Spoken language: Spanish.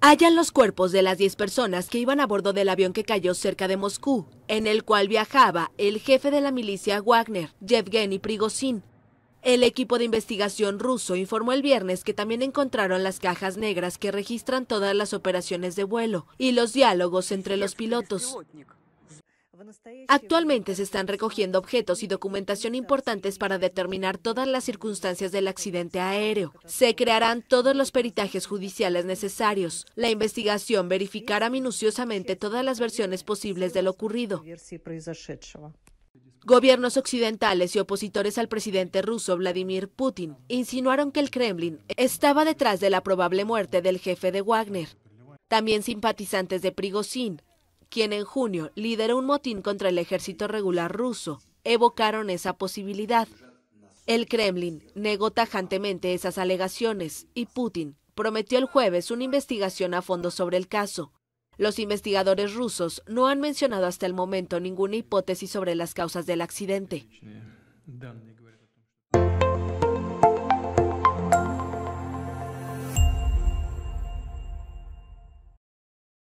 Hallan los cuerpos de las 10 personas que iban a bordo del avión que cayó cerca de Moscú, en el cual viajaba el jefe de la milicia Wagner, Yevgeny Prigozhin. El equipo de investigación ruso informó el viernes que también encontraron las cajas negras que registran todas las operaciones de vuelo y los diálogos entre los pilotos. Actualmente se están recogiendo objetos y documentación importantes para determinar todas las circunstancias del accidente aéreo. Se crearán todos los peritajes judiciales necesarios. La investigación verificará minuciosamente todas las versiones posibles de lo ocurrido. Gobiernos occidentales y opositores al presidente ruso Vladimir Putin insinuaron que el Kremlin estaba detrás de la probable muerte del jefe de Wagner. También simpatizantes de Prigozhin quien en junio lideró un motín contra el ejército regular ruso, evocaron esa posibilidad. El Kremlin negó tajantemente esas alegaciones y Putin prometió el jueves una investigación a fondo sobre el caso. Los investigadores rusos no han mencionado hasta el momento ninguna hipótesis sobre las causas del accidente.